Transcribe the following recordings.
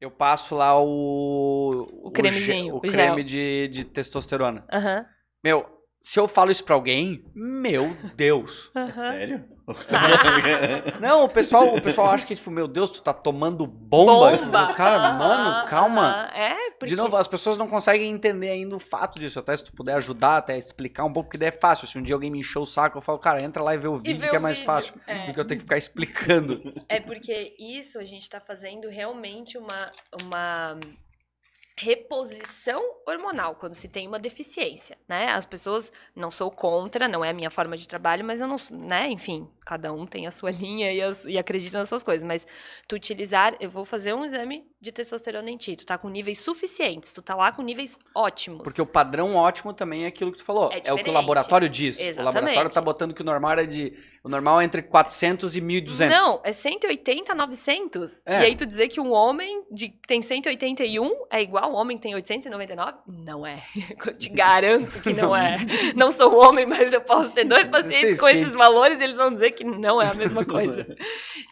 eu passo lá o. O cremezinho. O, o creme gel. de, de testosterona. Aham. Uhum. Meu, se eu falo isso pra alguém, meu Deus. É sério? não, o pessoal, o pessoal acha que, tipo, meu Deus, tu tá tomando bomba. bomba. Cara, uhum, mano, calma. Uhum. É, porque... De novo, as pessoas não conseguem entender ainda o fato disso. Até se tu puder ajudar, até explicar um pouco, porque daí é fácil. Se um dia alguém me encheu o saco, eu falo, cara, entra lá e vê o vídeo vê que é mais vídeo. fácil. É. Porque eu tenho que ficar explicando. É porque isso a gente tá fazendo realmente uma. uma reposição hormonal quando se tem uma deficiência, né? As pessoas não sou contra, não é a minha forma de trabalho, mas eu não, né? Enfim, cada um tem a sua linha e, as, e acredita nas suas coisas, mas tu utilizar, eu vou fazer um exame de testosterona em ti, tu tá com níveis suficientes, tu tá lá com níveis ótimos. Porque o padrão ótimo também é aquilo que tu falou, é, é o que o laboratório diz. Exatamente. O laboratório tá botando que o normal é de o normal é entre 400 e 1.200. Não, é 180 a 900. É. E aí tu dizer que um homem de, que tem 181 é igual um homem que tem 899? Não é. Eu te garanto que não, não. é. Não sou homem, mas eu posso ter dois pacientes sim, com sim. esses valores e eles vão dizer que não é a mesma coisa.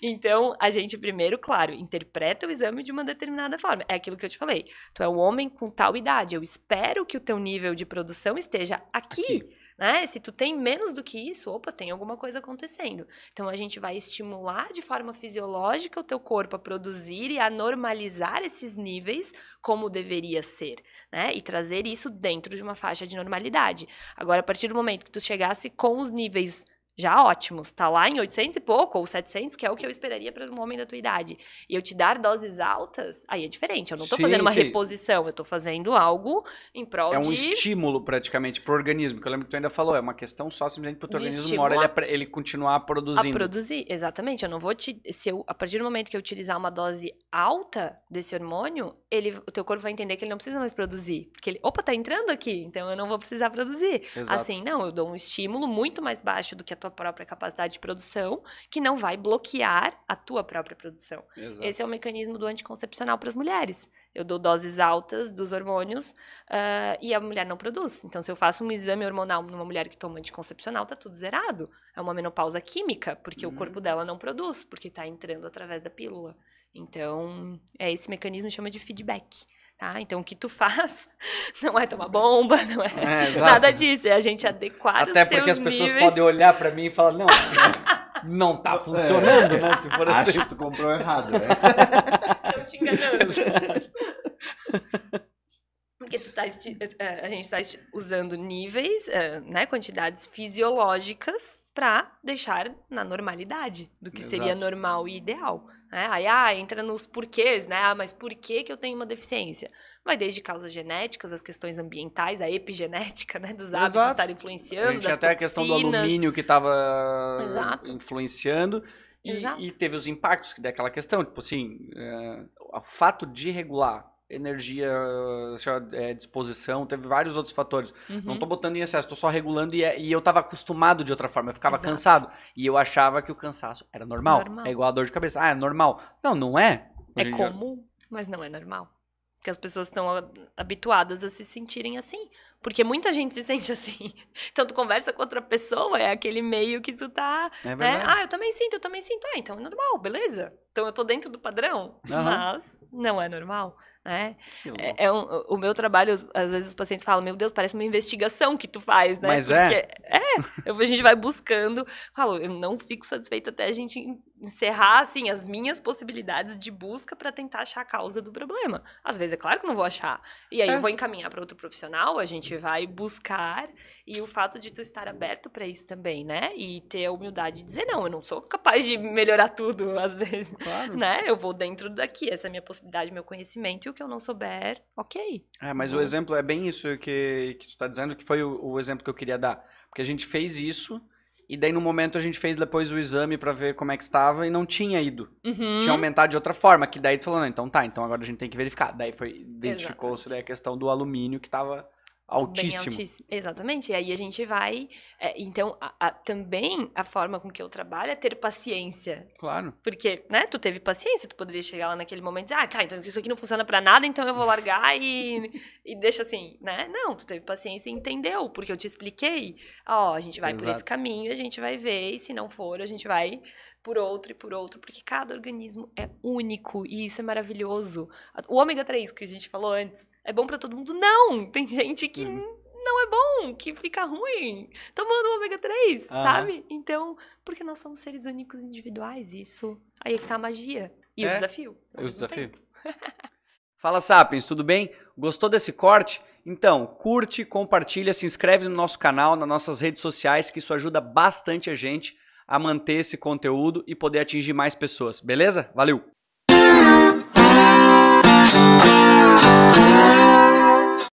Então, a gente primeiro, claro, interpreta o exame de uma determinada forma. É aquilo que eu te falei. Tu é um homem com tal idade. Eu espero que o teu nível de produção esteja aqui. aqui né? Se tu tem menos do que isso, opa, tem alguma coisa acontecendo. Então a gente vai estimular de forma fisiológica o teu corpo a produzir e a normalizar esses níveis como deveria ser, né? E trazer isso dentro de uma faixa de normalidade. Agora, a partir do momento que tu chegasse com os níveis já ótimos. Tá lá em 800 e pouco, ou 700, que é o que eu esperaria para um homem da tua idade. E eu te dar doses altas, aí é diferente. Eu não tô sim, fazendo uma sim. reposição, eu tô fazendo algo em prol de... É um de... estímulo, praticamente, pro organismo. Que eu lembro que tu ainda falou, é uma questão só simplesmente pro teu de organismo, uma hora ele, ele continuar produzindo. A produzir, exatamente. Eu não vou te... Se eu, a partir do momento que eu utilizar uma dose alta desse hormônio, ele, o teu corpo vai entender que ele não precisa mais produzir. Porque ele, opa, tá entrando aqui, então eu não vou precisar produzir. Exato. Assim, não, eu dou um estímulo muito mais baixo do que a tua tua própria capacidade de produção, que não vai bloquear a tua própria produção. Exato. Esse é o mecanismo do anticoncepcional para as mulheres. Eu dou doses altas dos hormônios uh, e a mulher não produz. Então, se eu faço um exame hormonal numa mulher que toma anticoncepcional, tá tudo zerado. É uma menopausa química, porque uhum. o corpo uhum. dela não produz, porque está entrando através da pílula. Então, é esse mecanismo chama de feedback. Tá? Então, o que tu faz não é tomar uhum. bomba, não é, é nada disso. É a gente adequar Até porque as pessoas níveis. podem olhar para mim e falar, não, não tá é. funcionando, é, né? Se for Acho assim. que tu comprou errado. Né? Estão te enganando. Porque tu tá, eh, eh, a gente tá está usando níveis, eh, né, quantidades fisiológicas para deixar na normalidade do que Exato. seria normal e ideal. Né? Aí ah, entra nos porquês, né? Ah, mas por que, que eu tenho uma deficiência? Vai desde causas genéticas, as questões ambientais, a epigenética, né? Dos hábitos Exato. estar influenciando. Tinha até toxinas. a questão do alumínio que estava influenciando. E, e, teve os impactos que daquela questão, tipo assim, é, o fato de regular energia, assim, é, disposição, teve vários outros fatores. Uhum. Não estou botando em excesso, estou só regulando e, é, e eu estava acostumado de outra forma, eu ficava Exato. cansado. E eu achava que o cansaço era normal, normal. É igual a dor de cabeça. Ah, é normal. Não, não é. é comum, mas não é normal. Porque as pessoas estão habituadas a se sentirem assim. Porque muita gente se sente assim. Então, tu conversa com outra pessoa, é aquele meio que tu tá. É né? Ah, eu também sinto, eu também sinto. Ah, então é normal, beleza. Então eu tô dentro do padrão. Uhum. Mas não é normal. Né? É, é um, o meu trabalho, às vezes os pacientes falam, meu Deus, parece uma investigação que tu faz, né? Mas Porque, é. É, a gente vai buscando. Falo, eu não fico satisfeita até a gente encerrar assim as minhas possibilidades de busca para tentar achar a causa do problema. Às vezes é claro que não vou achar. E aí é. eu vou encaminhar para outro profissional, a gente vai buscar e o fato de tu estar aberto para isso também, né? E ter a humildade de dizer não, eu não sou capaz de melhorar tudo às vezes, claro. né? Eu vou dentro daqui, essa é a minha possibilidade, meu conhecimento e o que eu não souber, OK. É, mas então, o exemplo é bem isso que que tu tá dizendo que foi o, o exemplo que eu queria dar, porque a gente fez isso e daí, no momento, a gente fez depois o exame para ver como é que estava e não tinha ido. Uhum. Tinha aumentado de outra forma, que daí tu falou, não, então tá, então agora a gente tem que verificar. Daí foi, identificou-se a questão do alumínio que estava altíssimo. Bem altíssimo. Exatamente. E aí a gente vai. É, então, a, a, também a forma com que eu trabalho é ter paciência. Claro. Porque, né, tu teve paciência, tu poderia chegar lá naquele momento e dizer, ah, tá, então isso aqui não funciona para nada, então eu vou largar e, e deixa assim, né? Não, tu teve paciência e entendeu, porque eu te expliquei. Ó, a gente vai Exato. por esse caminho, a gente vai ver, e se não for, a gente vai por outro e por outro, porque cada organismo é único e isso é maravilhoso. O ômega 3 que a gente falou antes é bom para todo mundo. Não! Tem gente que uhum. não é bom, que fica ruim tomando ômega 3, uhum. sabe? Então, porque nós somos seres únicos individuais, isso. Aí é que tá a magia. E é, o desafio. E o desafio. Fala, Sapiens, tudo bem? Gostou desse corte? Então, curte, compartilha, se inscreve no nosso canal, nas nossas redes sociais, que isso ajuda bastante a gente a manter esse conteúdo e poder atingir mais pessoas, beleza? Valeu!